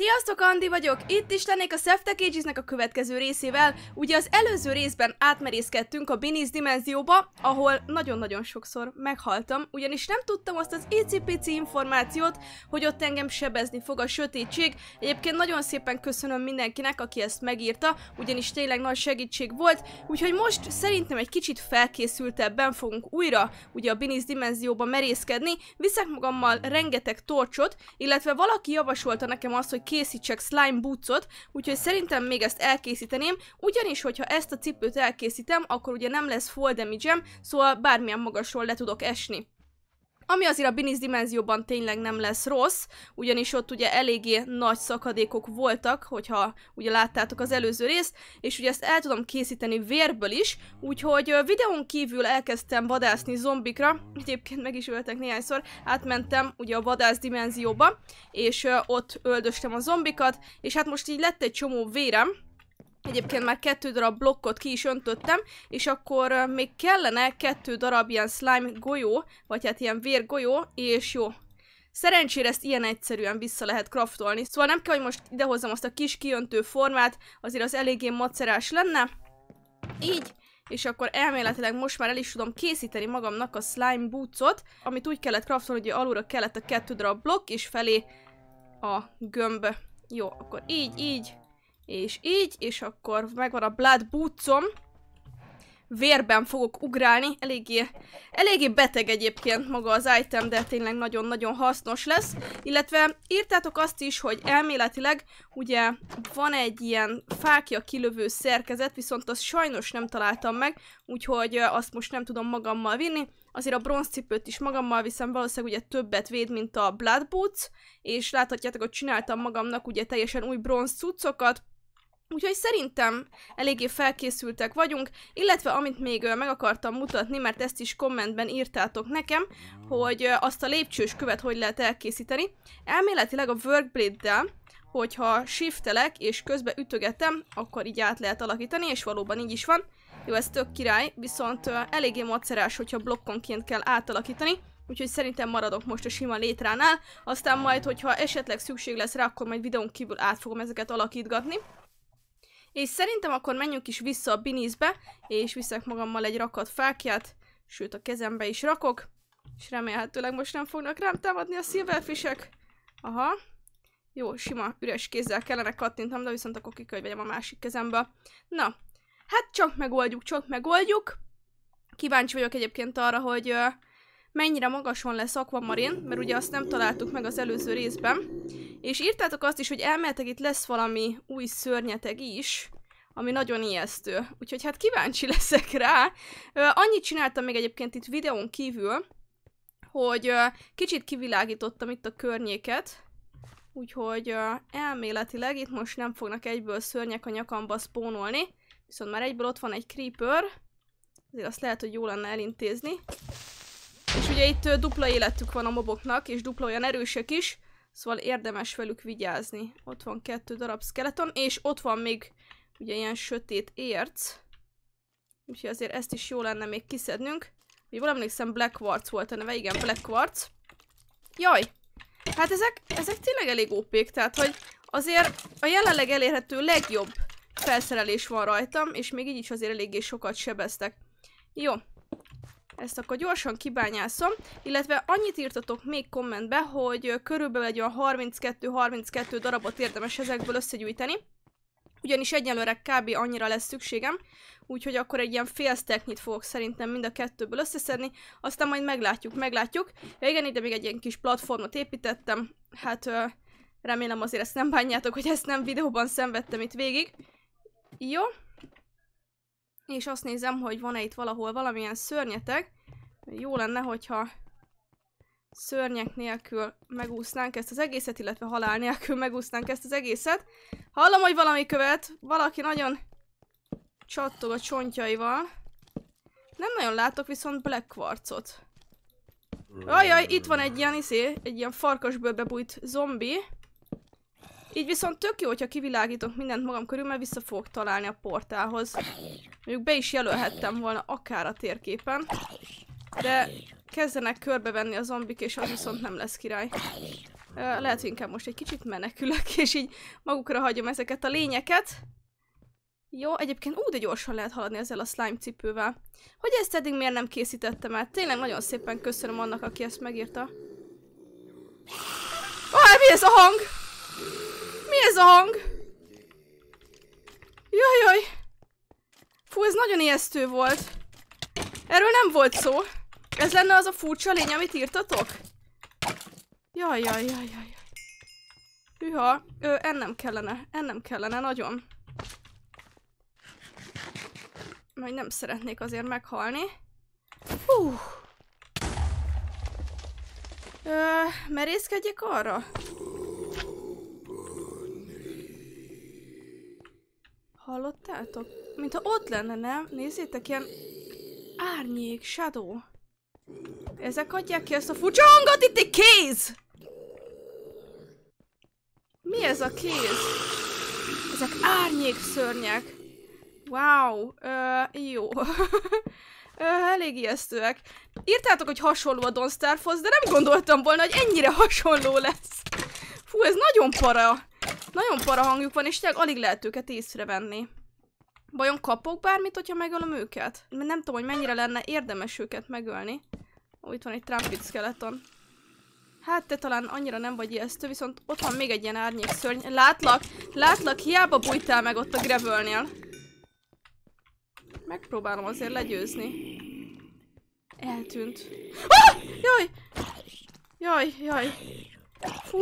Sziasztok, Andi vagyok! Itt is lennék a Seftek a következő részével. Ugye az előző részben átmerészkedtünk a Binis dimenzióba, ahol nagyon-nagyon sokszor meghaltam, ugyanis nem tudtam azt az icipici információt, hogy ott engem sebezni fog a sötétség. Egyébként nagyon szépen köszönöm mindenkinek, aki ezt megírta, ugyanis tényleg nagy segítség volt, úgyhogy most szerintem egy kicsit felkészültebben fogunk újra ugye a Binis dimenzióba merészkedni. Viszek magammal rengeteg torcsot, illetve valaki javasolta nekem azt, hogy készítsek slime bootsot, úgyhogy szerintem még ezt elkészíteném, ugyanis, hogyha ezt a cipőt elkészítem, akkor ugye nem lesz fall damage szóval bármilyen magasról le tudok esni ami azért a Binis dimenzióban tényleg nem lesz rossz, ugyanis ott ugye eléggé nagy szakadékok voltak, hogyha ugye láttátok az előző részt, és ugye ezt el tudom készíteni vérből is, úgyhogy videón kívül elkezdtem vadászni zombikra, egyébként meg is öltek néhányszor, átmentem ugye a vadász dimenzióba, és ott öldöstem a zombikat, és hát most így lett egy csomó vérem, Egyébként már kettő darab blokkot ki is öntöttem, és akkor még kellene kettő darab ilyen slime golyó, vagy hát ilyen vér golyó, és jó, Szerencsére ezt ilyen egyszerűen vissza lehet kraftolni, szóval nem kell, hogy most idehozzam azt a kis kiöntő formát, azért az eléggé macerás lenne. Így, és akkor elméletileg most már el is tudom készíteni magamnak a slime bootsot, amit úgy kellett kraftolni, hogy alulra kellett a kettő darab blokk, és felé a gömb. Jó, akkor így, így, és így, és akkor megvan a blood bootsom. Vérben fogok ugrálni. Eléggé, eléggé beteg egyébként maga az item, de tényleg nagyon-nagyon hasznos lesz. Illetve írtátok azt is, hogy elméletileg ugye van egy ilyen fákja kilövő szerkezet, viszont azt sajnos nem találtam meg, úgyhogy azt most nem tudom magammal vinni azért a bronzcipőt is magammal viszem, valószínűleg ugye többet véd, mint a Blood Boots, és láthatjátok, hogy csináltam magamnak ugye teljesen új bronz cuccokat, Úgyhogy szerintem eléggé felkészültek vagyunk, illetve amit még meg akartam mutatni, mert ezt is kommentben írtátok nekem, hogy azt a lépcsős követ hogy lehet elkészíteni. Elméletileg a workblade-del, hogyha shiftelek és közben ütögetem, akkor így át lehet alakítani, és valóban így is van. Jó, ez tök király, viszont eléggé macerás, hogyha blokkonként kell átalakítani, úgyhogy szerintem maradok most a sima létránál, aztán majd, hogyha esetleg szükség lesz rá, akkor majd videón kívül át fogom ezeket alakítgatni. És szerintem akkor menjünk is vissza a binízbe, és viszek magammal egy rakat fákját, sőt a kezembe is rakok, és remélhetőleg most nem fognak rám támadni a szilverfisek. Aha. Jó, sima, üres kézzel kellene kattintam de viszont akkor kikönyvegyem a másik kezembe. Na, hát csak megoldjuk, csak megoldjuk. Kíváncsi vagyok egyébként arra, hogy uh, mennyire magason lesz Aquamarin, mert ugye azt nem találtuk meg az előző részben. És írtátok azt is, hogy elméletek itt lesz valami új szörnyeteg is, ami nagyon ijesztő. Úgyhogy hát kíváncsi leszek rá. Annyit csináltam még egyébként itt videón kívül, hogy kicsit kivilágítottam itt a környéket, úgyhogy elméletileg itt most nem fognak egyből szörnyek a nyakamba spónolni, viszont már egyből ott van egy creeper, azért azt lehet, hogy jó lenne elintézni. És ugye itt dupla életük van a moboknak, és dupla olyan erősek is, szóval érdemes velük vigyázni. Ott van kettő darab skeleton, és ott van még ugye ilyen sötét érc. Úgyhogy azért ezt is jó lenne még kiszednünk. Ugye jól emlékszem, Black Quartz volt a neve, igen, Black Quartz. Jaj! Hát ezek, ezek tényleg elég opék, tehát hogy azért a jelenleg elérhető legjobb felszerelés van rajtam, és még így is azért eléggé sokat sebeztek. Jó, ezt akkor gyorsan kibányászom, illetve annyit írtatok még kommentbe, hogy körülbelül egy olyan 32-32 darabot érdemes ezekből összegyűjteni ugyanis egyelőre kb. annyira lesz szükségem, úgyhogy akkor egy ilyen fél stacknyit fogok szerintem mind a kettőből összeszedni, aztán majd meglátjuk, meglátjuk. Ja igen, ide még egy ilyen kis platformot építettem, hát remélem azért ezt nem bánjátok, hogy ezt nem videóban szenvedtem itt végig. Jó, és azt nézem, hogy van-e itt valahol valamilyen szörnyetek. Jó lenne, hogyha szörnyek nélkül megúsznánk ezt az egészet, illetve halál nélkül megúsznánk ezt az egészet. Hallom, hogy valami követ. Valaki nagyon csattog a csontjaival. Nem nagyon látok viszont Black Quartzot. Ajaj, itt van egy ilyen, iszé, egy ilyen farkasbőrbe bújt zombi. Így viszont tök jó, hogyha kivilágítok mindent magam körül, mert vissza fogok találni a portálhoz. Mondjuk be is jelölhettem volna akár a térképen. De kezdenek körbevenni a zombik, és az viszont nem lesz király. Lehet, hogy inkább most egy kicsit menekülök, és így magukra hagyom ezeket a lényeket. Jó, egyébként úgy de gyorsan lehet haladni ezzel a slime cipővel. Hogy ezt eddig miért nem készítettem el? Tényleg nagyon szépen köszönöm annak, aki ezt megírta. Ah, mi ez a hang? ez a hang? Jaj, jaj. Fú, ez nagyon ijesztő volt. Erről nem volt szó. Ez lenne az a furcsa lény, amit írtatok? Jaj, jaj, jaj, jaj. Hűha, ö, ennem kellene, ennem kellene, nagyon. Majd nem szeretnék azért meghalni. Hú. Ö, merészkedjek arra? Hallottátok? Mint ha ott lenne, nem? Nézzétek, ilyen árnyék, shadow. Ezek adják ki ezt a furcsa hangot, itt egy kéz! Mi ez a kéz? Ezek árnyék szörnyek. Wow, ö, jó. ö, elég ijesztőek. Írtátok, hogy hasonló a Don Starfoss, de nem gondoltam volna, hogy ennyire hasonló lesz. Fú, ez nagyon para. Nagyon para hangjuk van, és tényleg alig lehet őket észrevenni. Vajon kapok bármit, hogyha megölöm őket? Mert nem tudom, hogy mennyire lenne érdemes őket megölni. Ó, itt van egy trumpet skeleton. Hát te talán annyira nem vagy ijesztő, viszont ott van még egy ilyen árnyék szörny. Látlak, látlak, hiába bújtál meg ott a grevölnél. Megpróbálom azért legyőzni. Eltűnt. Ah! Jaj! Jaj, jaj. Fú.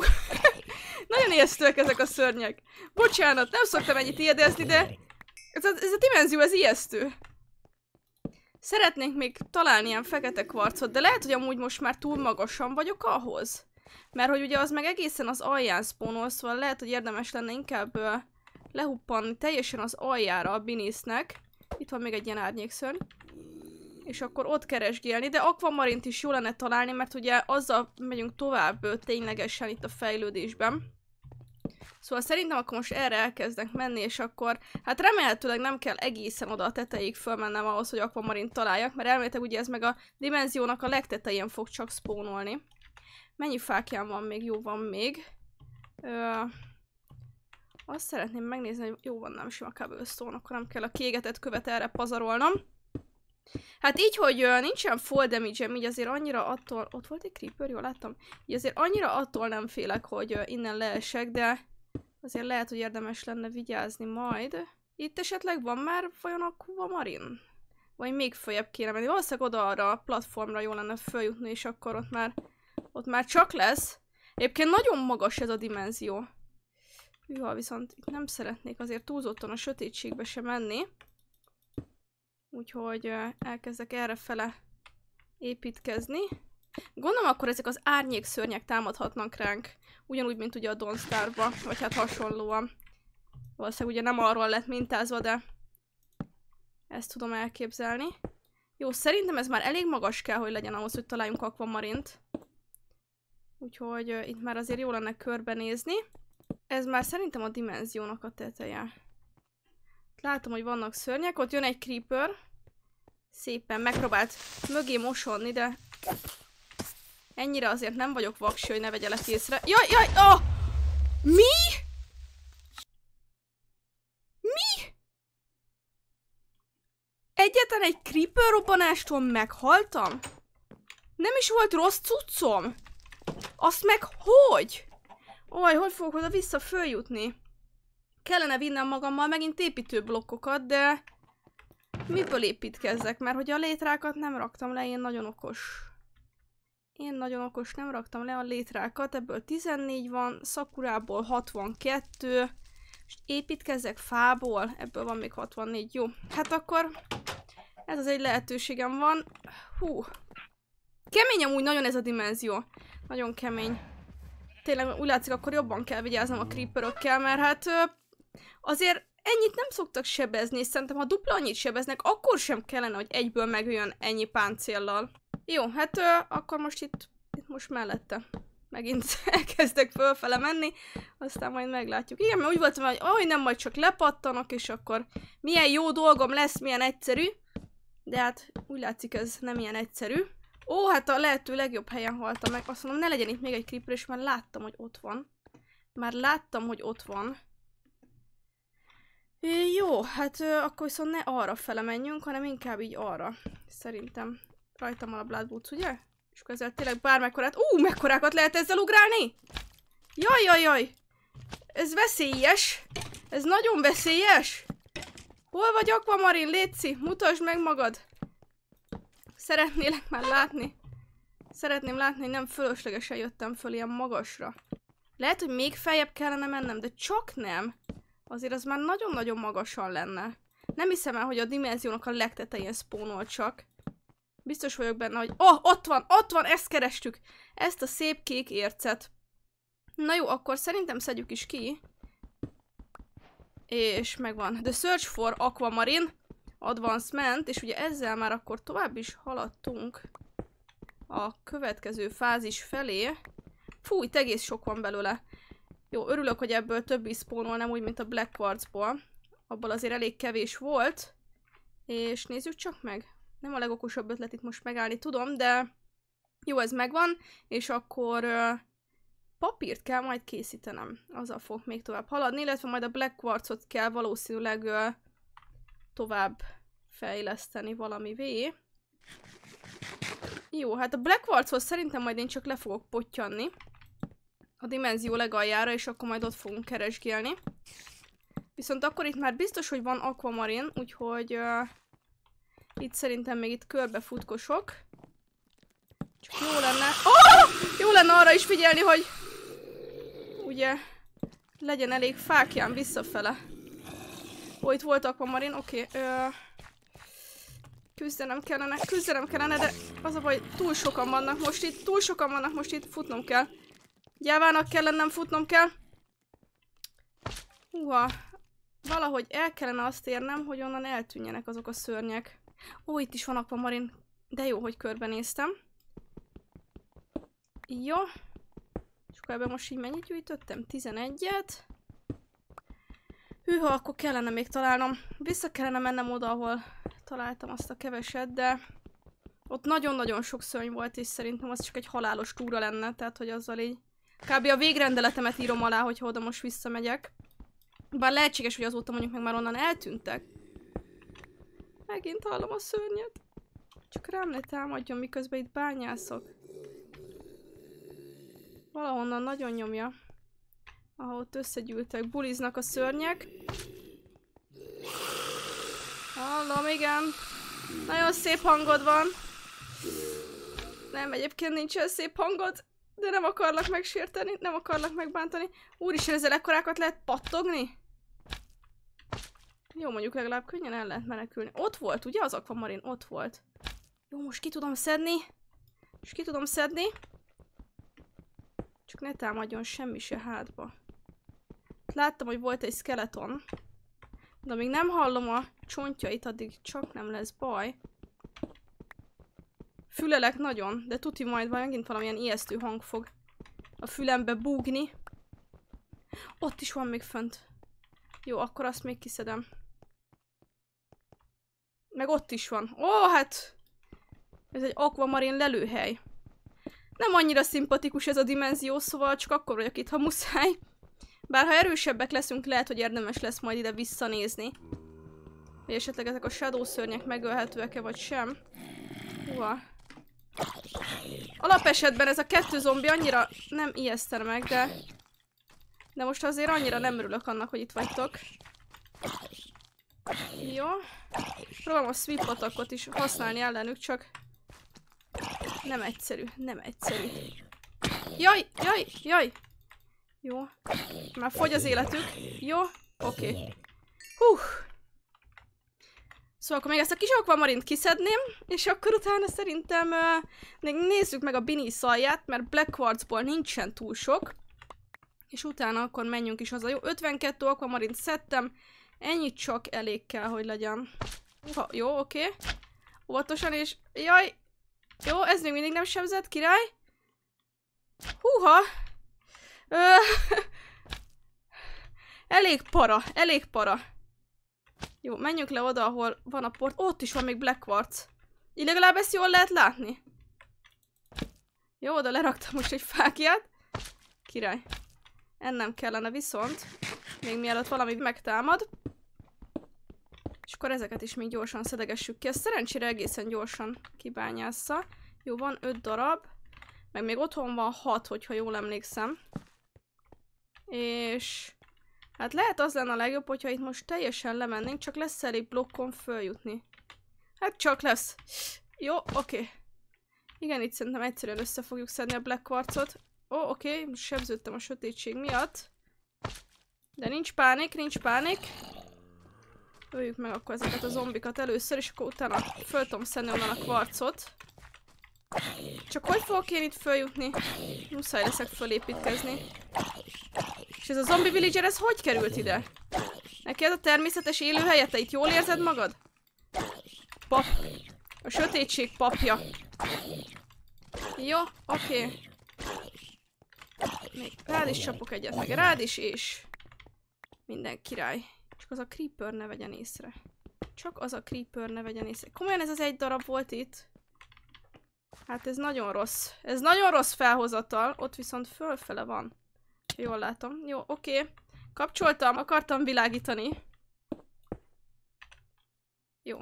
Nagyon ijesztőek ezek a szörnyek. Bocsánat, nem szoktam ennyit ijedezni, de ez a, ez a dimenzió, ez ijesztő. Szeretnénk még találni ilyen fekete kvarcot, de lehet, hogy amúgy most már túl magasan vagyok ahhoz. Mert hogy ugye az meg egészen az alján spónol, szóval lehet, hogy érdemes lenne inkább uh, lehuppanni teljesen az aljára a binisznek. Itt van még egy ilyen árnyékszörny és akkor ott keresgélni, de akvamarint is jó lenne találni, mert ugye azzal megyünk tovább ténylegesen itt a fejlődésben. Szóval szerintem akkor most erre elkezdnek menni, és akkor hát remélhetőleg nem kell egészen oda a tetejéig fölmennem ahhoz, hogy akvamarint találjak, mert elméletek ugye ez meg a dimenziónak a legtetején fog csak spónolni. Mennyi fákján van még? Jó van még. Ö, azt szeretném megnézni, hogy jó van nem sima cobblestone, akkor nem kell a kégetett követ erre pazarolnom. Hát így, hogy uh, nincs full damage így azért annyira attól... Ott volt egy creeper, jól láttam? Így azért annyira attól nem félek, hogy uh, innen leesek, de azért lehet, hogy érdemes lenne vigyázni majd. Itt esetleg van már vajon a Marin? Vagy még följebb kéne menni. Valószínűleg oda arra a platformra jól lenne följutni, és akkor ott már, ott már csak lesz. Egyébként nagyon magas ez a dimenzió. Hűha, viszont itt nem szeretnék azért túlzottan a sötétségbe sem menni. Úgyhogy elkezdek errefele építkezni. Gondolom akkor ezek az árnyék szörnyek támadhatnak ránk. Ugyanúgy, mint ugye a Don't Starba, vagy hát hasonlóan. Valószínűleg ugye nem arról lett mintázva, de ezt tudom elképzelni. Jó, szerintem ez már elég magas kell, hogy legyen ahhoz, hogy találjunk akvamarint. Úgyhogy itt már azért jó lenne körbenézni. Ez már szerintem a dimenziónak a teteje. Látom, hogy vannak szörnyek. Ott jön egy creeper. Szépen megpróbált mögé mosonni, de... Ennyire azért nem vagyok vaksi, hogy ne le észre. Jaj, jaj, oh! Mi? Mi? Egyetlen egy creeper robbanástól meghaltam? Nem is volt rossz cuccom? Azt meg hogy? Oj, hogy fogok oda vissza följutni? Kellene vinnem magammal megint blokkokat, de miből építkezzek? Mert hogy a létrákat nem raktam le, én nagyon okos. Én nagyon okos, nem raktam le a létrákat, ebből 14 van, szakurából 62, és építkezzek fából, ebből van még 64, jó. Hát akkor ez az egy lehetőségem van. Hú, kemény amúgy nagyon ez a dimenzió. Nagyon kemény. Tényleg úgy látszik, akkor jobban kell vigyáznom a creeperökkel, mert hát azért ennyit nem szoktak sebezni, és szerintem ha dupla annyit sebeznek, akkor sem kellene, hogy egyből megjön ennyi páncéllal. Jó, hát ö, akkor most itt, itt most mellette megint elkezdek fölfele menni, aztán majd meglátjuk. Igen, mert úgy voltam, hogy aj, nem, majd csak lepattanok, és akkor milyen jó dolgom lesz, milyen egyszerű. De hát úgy látszik, ez nem ilyen egyszerű. Ó, hát a lehető legjobb helyen haltam meg. Azt mondom, ne legyen itt még egy creeper, és már láttam, hogy ott van. Már láttam, hogy ott van. Jó, hát akkor viszont ne arra fele menjünk, hanem inkább így arra. Szerintem rajtam a Bloodboots, ugye? És akkor ezzel tényleg bármekkorát... Ú, mekkorákat lehet ezzel ugrálni? Jaj, jaj, jaj! Ez veszélyes! Ez nagyon veszélyes! Hol vagy, Aquamarin? Léci, mutasd meg magad! Szeretnélek már látni. Szeretném látni, hogy nem fölöslegesen jöttem föl ilyen magasra. Lehet, hogy még feljebb kellene mennem, de csak nem. Azért az már nagyon-nagyon magasan lenne. Nem hiszem el, hogy a dimenziónak a legtetején spónol csak. Biztos vagyok benne, hogy... Oh, ott van, ott van, ezt kerestük! Ezt a szép kék ércet. Na jó, akkor szerintem szedjük is ki. És megvan. The search for aquamarine advancement, és ugye ezzel már akkor tovább is haladtunk a következő fázis felé. Fú, itt egész sok van belőle. Jó, örülök, hogy ebből több is spawnol, nem úgy, mint a Black Quartzból. Abból azért elég kevés volt. És nézzük csak meg. Nem a legokosabb ötlet itt most megállni, tudom, de jó, ez megvan, és akkor papírt kell majd készítenem. Azzal fog még tovább haladni, illetve majd a Black Quartzot kell valószínűleg tovább fejleszteni valami vé. Jó, hát a Black Quartzhoz szerintem majd én csak le fogok pottyanni a dimenzió legaljára, és akkor majd ott fogunk keresgélni. Viszont akkor itt már biztos, hogy van aquamarin, úgyhogy uh, itt szerintem még itt körbe futkosok. Csak jó lenne... Oh! Jó lenne arra is figyelni, hogy ugye legyen elég fákján visszafele. Ó, itt volt aquamarin, oké. Okay, uh, küzdenem kellene, küzdenem kellene, de az a baj, túl sokan vannak most itt, túl sokan vannak most itt, futnom kell. Gyávának kell lennem, futnom kell. Uha. Valahogy el kellene azt érnem, hogy onnan eltűnjenek azok a szörnyek. Ó, itt is van akvamarin. De jó, hogy körbenéztem. Jó. És akkor ebben most így mennyit gyűjtöttem? 11-et. Hűha, akkor kellene még találnom. Vissza kellene mennem oda, ahol találtam azt a keveset, de ott nagyon-nagyon sok szörny volt, és szerintem az csak egy halálos túra lenne, tehát hogy azzal így Kb. a végrendeletemet írom alá, hogy oda most visszamegyek. Bár lehetséges, hogy azóta mondjuk meg már onnan eltűntek. Megint hallom a szörnyet. Csak rám ne támadjon, miközben itt bányászok. Valahonnan nagyon nyomja. Ahol ott összegyűltek, buliznak a szörnyek. Hallom, igen. Nagyon szép hangod van. Nem, egyébként olyan szép hangod. De nem akarlak megsérteni, nem akarlak megbántani. Úristen, ezzel ekkorákat lehet pattogni? Jó, mondjuk legalább könnyen el lehet menekülni. Ott volt, ugye az akvamarin? Ott volt. Jó, most ki tudom szedni. És ki tudom szedni. Csak ne támadjon semmi se hátba. Láttam, hogy volt egy skeleton. De amíg nem hallom a csontjait, addig csak nem lesz baj. Fülelek nagyon, de tuti majd megint valamilyen ijesztő hang fog a fülembe búgni. Ott is van még fönt. Jó, akkor azt még kiszedem. Meg ott is van. Ó, hát! Ez egy akvamarin lelőhely. Nem annyira szimpatikus ez a dimenzió, szóval csak akkor vagyok itt, ha muszáj. Bár ha erősebbek leszünk, lehet, hogy érdemes lesz majd ide visszanézni. Hogy esetleg ezek a shadow szörnyek megölhetőek-e, vagy sem. Húha. Alapesetben ez a kettő zombi annyira nem ijeszten meg, de... De most azért annyira nem örülök annak, hogy itt vagytok. Jó. Próbálom a sweep is használni ellenük, csak... Nem egyszerű, nem egyszerű. Jaj, jaj, jaj! Jó. Már fogy az életük. Jó, oké. Okay. Hú, Szóval akkor még ezt a kis akvamarint kiszedném, és akkor utána szerintem uh, még nézzük meg a Bini szalját, mert Black Quartzból nincsen túl sok. És utána akkor menjünk is haza. Jó, 52 akvamarint szedtem, ennyit csak elég kell, hogy legyen. Ha, jó, oké. Okay. Óvatosan és... Jaj! Jó, ez még mindig nem sebzett, király. Húha! Ö... elég para, elég para. Jó, menjünk le oda, ahol van a port. Ott is van még Black Quartz. Így legalább ezt jól lehet látni. Jó, oda leraktam most egy fákját. Király. Ennem kellene viszont, még mielőtt valami megtámad. És akkor ezeket is még gyorsan szedegessük ki. Ezt szerencsére egészen gyorsan kibányásza. Jó, van öt darab. Meg még otthon van hat, hogyha jól emlékszem. És... Hát lehet az lenne a legjobb, hogyha itt most teljesen lemennénk, csak lesz elég blokkon följutni. Hát csak lesz. Jó, oké. Okay. Igen, itt szerintem egyszerűen össze fogjuk szedni a Black Quartzot. Ó, oh, oké, okay. sebződtem a sötétség miatt. De nincs pánik, nincs pánik. Öljük meg akkor ezeket a zombikat először, és akkor utána föl tudom szedni onnan a kvarcot. Csak hogy fogok én itt följutni? Muszáj leszek fölépítkezni. És ez a zombi villager, ez hogy került ide? Neked a természetes élőhelye, te itt jól érzed magad? Pap. A sötétség papja. Jó, oké. Még rád is csapok egyet, meg rád is, és... Minden király. Csak az a creeper ne vegyen észre. Csak az a creeper ne vegyen észre. Komolyan ez az egy darab volt itt? Hát ez nagyon rossz. Ez nagyon rossz felhozatal, ott viszont fölfele van jól látom. Jó, oké. Okay. Kapcsoltam, akartam világítani. Jó.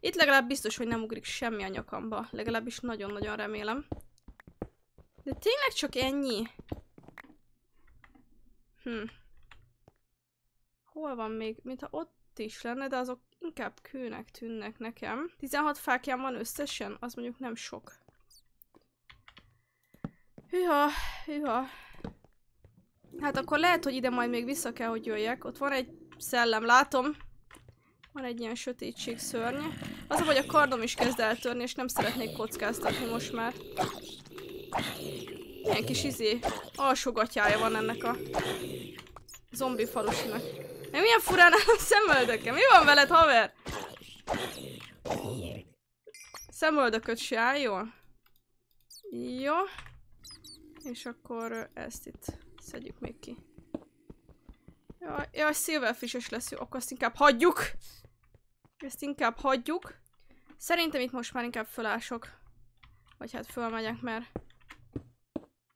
Itt legalább biztos, hogy nem ugrik semmi a nyakamba. Legalábbis nagyon-nagyon remélem. De tényleg csak ennyi? Hm. Hol van még? Mintha ott is lenne, de azok inkább kőnek tűnnek nekem. 16 fákján van összesen? Az mondjuk nem sok. Hűha, hűha. Hát akkor lehet, hogy ide majd még vissza kell, hogy jöjjek. Ott van egy szellem, látom. Van egy ilyen sötétség szörny. Az, hogy a kardom is kezd eltörni, és nem szeretnék kockáztatni most már. Ilyen kis izé, alsó van ennek a zombi falusinak. Még milyen furán a szemöldöke? Mi van veled, haver? Szemöldököt se áll, jó? Jó. És akkor ezt itt Szedjük még ki. Jaj, jaj silverfishes lesz, jó, akkor ezt inkább hagyjuk. Ezt inkább hagyjuk. Szerintem itt most már inkább fölások. Vagy hát fölmegyek, mert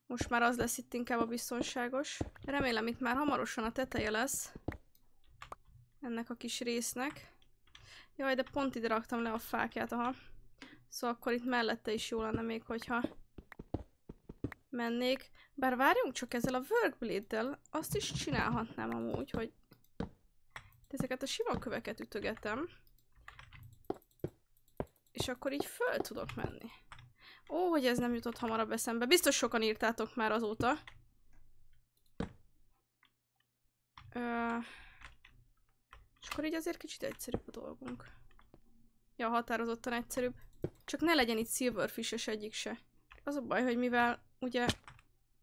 most már az lesz itt inkább a biztonságos. Remélem itt már hamarosan a teteje lesz. Ennek a kis résznek. Jaj, de pont ide raktam le a fákját, aha. Szóval akkor itt mellette is jó lenne még, hogyha mennék. Bár várjunk csak ezzel a workblade-del, azt is csinálhatnám amúgy, hogy ezeket a sima köveket ütögetem. És akkor így föl tudok menni. Ó, hogy ez nem jutott hamarabb eszembe. Biztos sokan írtátok már azóta. Ö... És akkor így azért kicsit egyszerűbb a dolgunk. Ja, határozottan egyszerűbb. Csak ne legyen itt silverfishes egyik se. Az a baj, hogy mivel ugye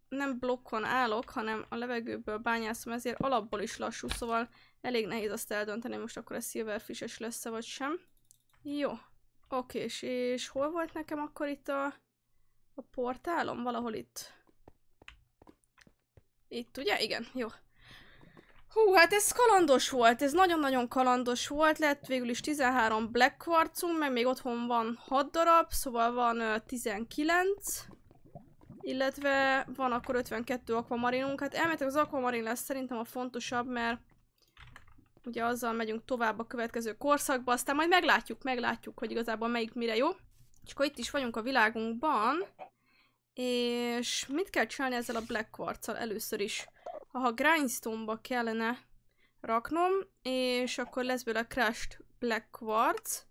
nem blokkon állok, hanem a levegőből bányászom, ezért alapból is lassú, szóval elég nehéz azt eldönteni, most akkor a silverfishes lesz -e, vagy sem. Jó, oké, és, és hol volt nekem akkor itt a, a portálom? Valahol itt. Itt, ugye? Igen, jó. Hú, hát ez kalandos volt, ez nagyon-nagyon kalandos volt, lett végül is 13 black quartzunk, meg még otthon van 6 darab, szóval van 19. Illetve van akkor 52 akvamarinunk. Hát elméletek az akvamarin lesz szerintem a fontosabb, mert ugye azzal megyünk tovább a következő korszakba, aztán majd meglátjuk, meglátjuk, hogy igazából melyik mire jó. És akkor itt is vagyunk a világunkban, és mit kell csinálni ezzel a Black Quartzal először is? Ha Grindstone-ba kellene raknom, és akkor lesz belőle Crushed Black Quartz.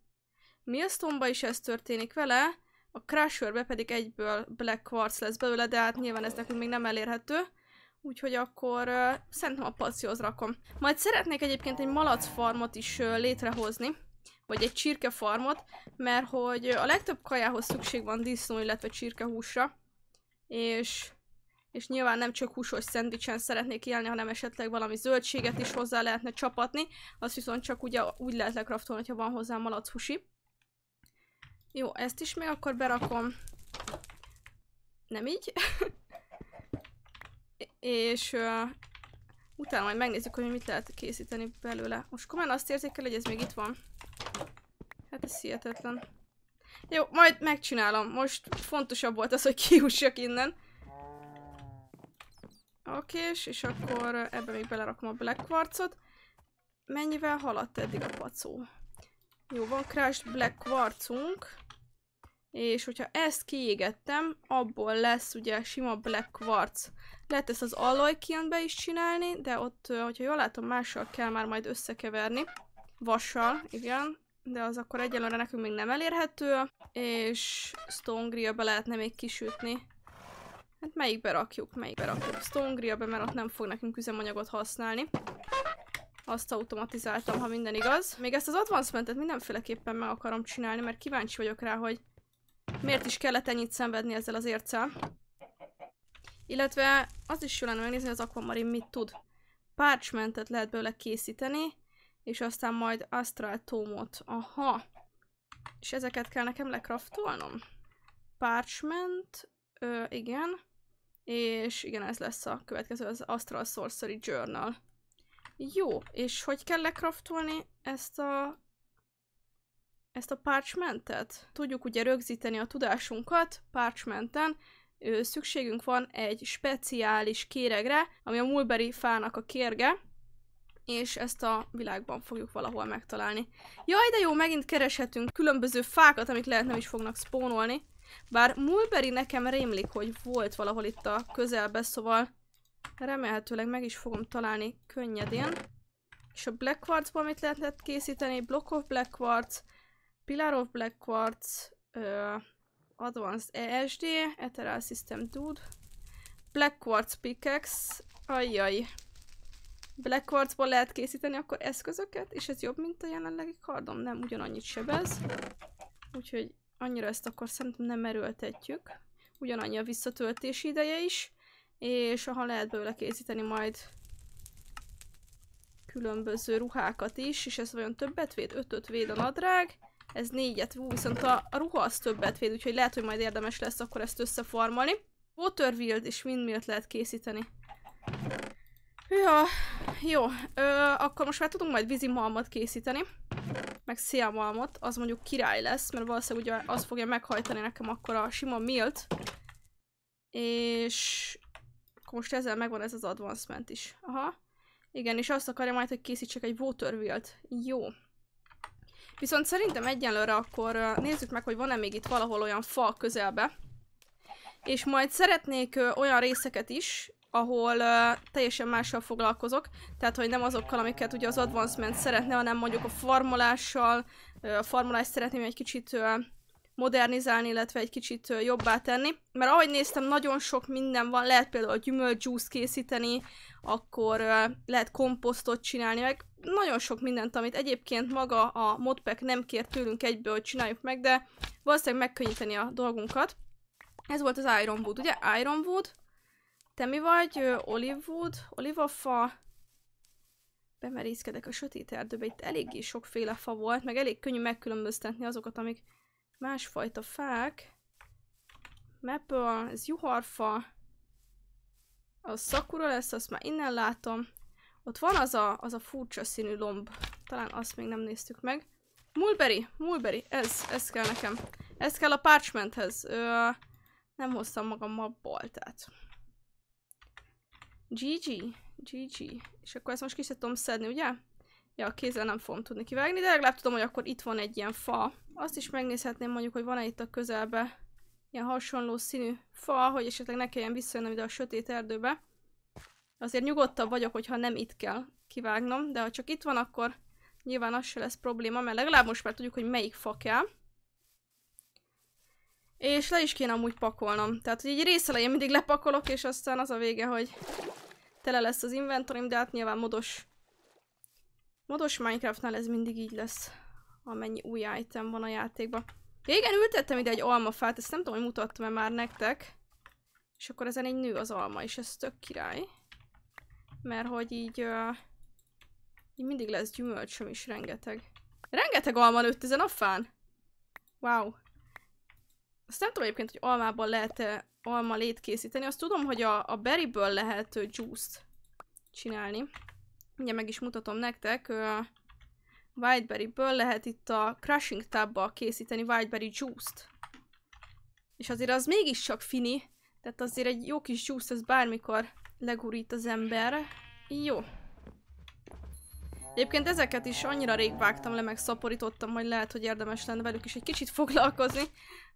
milestone ba is ez történik vele, a Crusherbe pedig egyből Black Quartz lesz belőle, de hát nyilván ez nekünk még nem elérhető. Úgyhogy akkor uh, szerintem a pacióhoz rakom. Majd szeretnék egyébként egy malacfarmot is uh, létrehozni, vagy egy csirkefarmot, mert hogy a legtöbb kajához szükség van disznó, illetve csirkehúsra. És és nyilván nem csak húsos szendvicsen szeretnék élni, hanem esetleg valami zöldséget is hozzá lehetne csapatni, azt viszont csak ugye úgy lehet lekraftolni, ha van hozzá malac husi. Jó, ezt is még akkor berakom. Nem így. és uh, utána majd megnézzük, hogy mit lehet készíteni belőle. Most komolyan azt érzékel, hogy ez még itt van. Hát ez hihetetlen. Jó, majd megcsinálom. Most fontosabb volt az, hogy kiussak innen. Oké, és akkor ebbe még belerakom a black quartzot. Mennyivel haladt eddig a pacó? Jó, van Crash Black kvarcunk. És hogyha ezt kiégettem, abból lesz ugye sima black quartz. Lehet ezt az alloy be is csinálni, de ott, hogyha jól látom, mással kell már majd összekeverni. Vassal, igen, de az akkor egyelőre nekünk még nem elérhető, és stone be lehetne még kisütni. Hát melyik berakjuk, melyik berakjuk? stone be, mert ott nem fog nekünk üzemanyagot használni. Azt automatizáltam, ha minden igaz. Még ezt az advancementet mindenféleképpen meg akarom csinálni, mert kíváncsi vagyok rá, hogy miért is kellett ennyit szenvedni ezzel az érccel. Illetve az is jó lenne megnézni, hogy az Aquamarine mit tud. Parchmentet lehet belőle készíteni, és aztán majd Astral Tomot. Aha. És ezeket kell nekem lekraftolnom? Parchment, ö, igen. És igen, ez lesz a következő, az Astral Sorcery Journal. Jó, és hogy kell lekraftolni ezt a ezt a parchmentet? Tudjuk ugye rögzíteni a tudásunkat parchmenten, szükségünk van egy speciális kéregre, ami a mulberry fának a kérge, és ezt a világban fogjuk valahol megtalálni. Jaj, de jó, megint kereshetünk különböző fákat, amik lehet nem is fognak spónolni. Bár mulberry nekem rémlik, hogy volt valahol itt a közelbe, szóval Remélhetőleg meg is fogom találni könnyedén. És a Black Quartzból mit lehet, lehet készíteni? Block of Black Quartz, Pillar of Black Quartz, uh, Advanced ESD, Ethereal System Dude, Black Quartz Pickaxe, ajjaj. Black Quartzból lehet készíteni akkor eszközöket, és ez jobb, mint a jelenlegi kardom? Nem, ugyanannyit sebez. Úgyhogy annyira ezt akkor szerintem nem erőltetjük. Ugyanannyi a visszatöltési ideje is és ha lehet belőle készíteni majd különböző ruhákat is, és ez vajon többet véd? 5 véd a nadrág, ez négyet, Ú, viszont a, a ruha az többet véd, úgyhogy lehet, hogy majd érdemes lesz akkor ezt összefarmolni. Waterwield és windmillt lehet készíteni. Ja, jó, Ö, akkor most már tudunk majd vízimalmat készíteni, meg szélmalmot, az mondjuk király lesz, mert valószínűleg ugye az fogja meghajtani nekem akkor a sima milt, és akkor most ezzel megvan ez az advancement is. Aha. Igen, és azt akarja majd, hogy készítsek egy waterwheel-t. Jó. Viszont szerintem egyenlőre akkor nézzük meg, hogy van-e még itt valahol olyan fa közelbe. És majd szeretnék olyan részeket is, ahol teljesen mással foglalkozok, tehát hogy nem azokkal, amiket ugye az advancement szeretne, hanem mondjuk a farmolással, a farmolást szeretném egy kicsit modernizálni, illetve egy kicsit jobbá tenni. Mert ahogy néztem, nagyon sok minden van, lehet például gyümölcsjuice készíteni, akkor lehet komposztot csinálni, meg nagyon sok mindent, amit egyébként maga a modpack nem kér tőlünk egyből, hogy csináljuk meg, de valószínűleg megkönnyíteni a dolgunkat. Ez volt az Ironwood, ugye? Ironwood. Te mi vagy? Olivewood? Olivafa? Bemerészkedek a sötét erdőbe. Itt eléggé sokféle fa volt, meg elég könnyű megkülönböztetni azokat, amik másfajta fák, maple, ez juharfa, a szakura lesz, azt már innen látom. Ott van az a, az a furcsa színű lomb. Talán azt még nem néztük meg. Mulberry, mulberry, ez, ez kell nekem. Ez kell a parchmenthez. Ö, nem hoztam magammal baltát. GG, GG. És akkor ezt most ki szedni, ugye? Ja, a kézzel nem fogom tudni kivágni, de legalább tudom, hogy akkor itt van egy ilyen fa. Azt is megnézhetném mondjuk, hogy van-e itt a közelbe ilyen hasonló színű fa, hogy esetleg ne kelljen visszajönnöm ide a sötét erdőbe. Azért nyugodtabb vagyok, hogyha nem itt kell kivágnom, de ha csak itt van, akkor nyilván az se lesz probléma, mert legalább most már tudjuk, hogy melyik fa kell. És le is kéne amúgy pakolnom. Tehát, hogy részele, részelején mindig lepakolok, és aztán az a vége, hogy tele lesz az inventorim, de hát nyilván modos Modos Minecraftnál ez mindig így lesz, amennyi új item van a játékban. Ja, igen, ültettem ide egy almafát, ezt nem tudom, hogy mutattam-e már nektek. És akkor ezen egy nő az alma, és ez tök király. Mert hogy így, uh, így mindig lesz gyümölcsöm is rengeteg. Rengeteg alma nőtt ezen a fán! Wow. Azt nem tudom egyébként, hogy almában lehet-e alma lét készíteni. Azt tudom, hogy a, a berryből lehet juice-t csinálni ugye meg is mutatom nektek, whiteberry ből lehet itt a Crushing tabba készíteni Whiteberry juice-t. És azért az mégiscsak fini, tehát azért egy jó kis juice, ez bármikor legurít az ember. Jó. Egyébként ezeket is annyira rég vágtam le, meg szaporítottam, hogy lehet, hogy érdemes lenne velük is egy kicsit foglalkozni.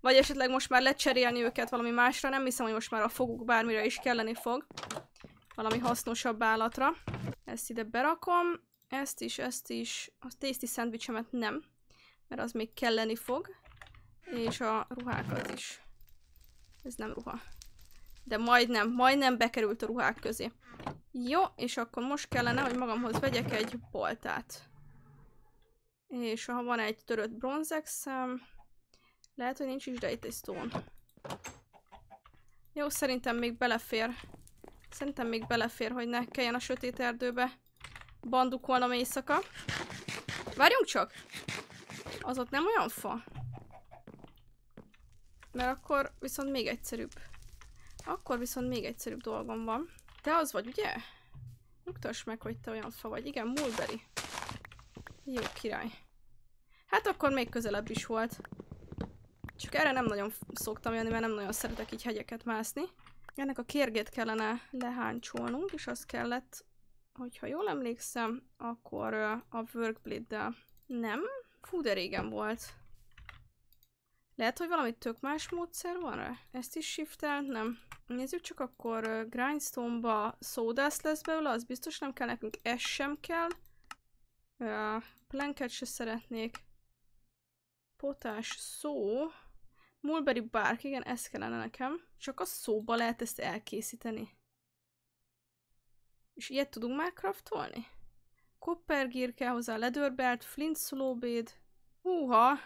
Vagy esetleg most már lecserélni őket valami másra, nem hiszem, hogy most már a foguk bármire is kelleni fog. Valami hasznosabb állatra. Ezt ide berakom, ezt is, ezt is, a tészti szendvicsemet nem, mert az még kelleni fog, és a ruhákat is. Ez nem ruha. De majdnem, majdnem bekerült a ruhák közé. Jó, és akkor most kellene, hogy magamhoz vegyek egy boltát. És ha van egy törött bronzexem, lehet, hogy nincs is, de itt egy stone. Jó, szerintem még belefér Szerintem még belefér, hogy ne kelljen a sötét erdőbe bandukolnom éjszaka. Várjunk csak! Az ott nem olyan fa? Mert akkor viszont még egyszerűbb. Akkor viszont még egyszerűbb dolgom van. Te az vagy, ugye? Nyugtass meg, hogy te olyan fa vagy. Igen, mulberry. Jó király. Hát akkor még közelebb is volt. Csak erre nem nagyon szoktam jönni, mert nem nagyon szeretek így hegyeket mászni. Ennek a kérgét kellene leháncsolnunk, és az kellett, hogyha jól emlékszem, akkor a workblade-del. Nem? Fú, de régen volt. Lehet, hogy valami tök más módszer van rá? Ezt is shiftelt? Nem. Nézzük csak akkor grindstone-ba szódász lesz belőle, az biztos nem kell nekünk, ez sem kell. Uh, planket se szeretnék. Potás szó. Mulberry bark, igen, ez kellene nekem. Csak a szóba lehet ezt elkészíteni. És ilyet tudunk már craftolni? Copper gear kell hozzá, belt, flint szulóbéd. Húha!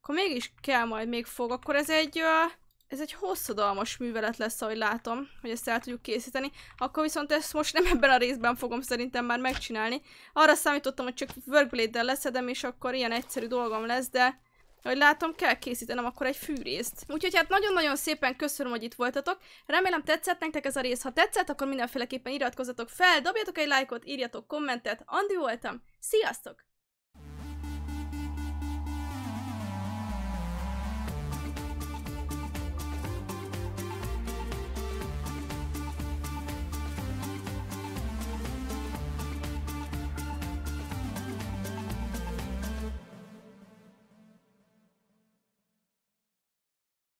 Akkor mégis kell majd még fog, akkor ez egy... Uh, ez egy hosszadalmas művelet lesz, ahogy látom, hogy ezt el tudjuk készíteni. Akkor viszont ezt most nem ebben a részben fogom szerintem már megcsinálni. Arra számítottam, hogy csak workblade-del leszedem, és akkor ilyen egyszerű dolgom lesz, de hogy látom, kell készítenem akkor egy fűrészt. Úgyhogy hát nagyon-nagyon szépen köszönöm, hogy itt voltatok. Remélem tetszett nektek ez a rész. Ha tetszett, akkor mindenféleképpen iratkozzatok fel, dobjatok egy lájkot, írjatok kommentet. Andi voltam. Sziasztok!